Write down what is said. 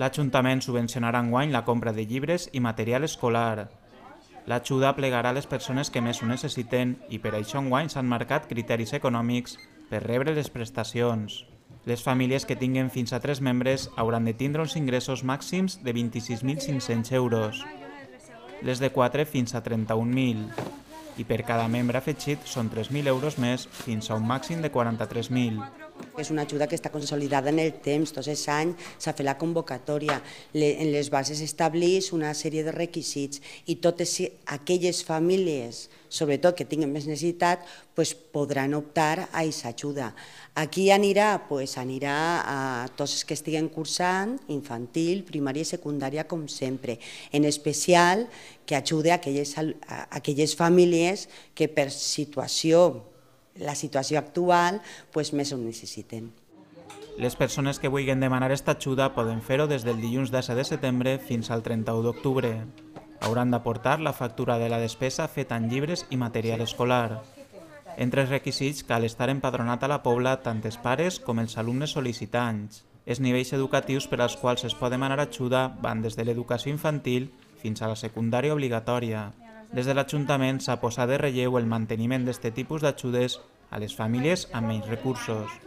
L'Ajuntament subvencionarà enguany la compra de llibres i material escolar. L'ajuda plegarà les persones que més ho necessiten i per això enguany s'han marcat criteris econòmics per rebre les prestacions. Les famílies que tinguen fins a 3 membres hauran de tindre uns ingressos màxims de 26.500 euros, les de 4 fins a 31.000, i per cada membre afegit són 3.000 euros més fins a un màxim de 43.000. És una ajuda que està consolidada en el temps, tots els anys s'ha fet la convocatòria, en les bases establís una sèrie de requisits i totes aquelles famílies, sobretot que tinguin més necessitat, pues, podran optar a aquesta ajuda. Aquí anirà? Pues, anirà a tots els que estiguen cursant, infantil, primària i secundària, com sempre. En especial, que ajude a aquelles, a aquelles famílies que per situació la situació actual pues, més ho necessiten. Les persones que vulguin demanar aquesta ajuda poden fer-ho des del dilluns 10 de setembre fins al 31 d'octubre. Hauran d'aportar la factura de la despesa feta en llibres i material escolar. Entre els requisits cal estar empadronat a la Pobla tant els pares com els alumnes sol·licitants. Els nivells educatius per als quals es pot demanar ajuda van des de l'educació infantil fins a la secundària obligatòria, des de l'Ajuntament s'ha posat de relleu el manteniment d'aquest tipus d'ajudes a les famílies amb menys recursos.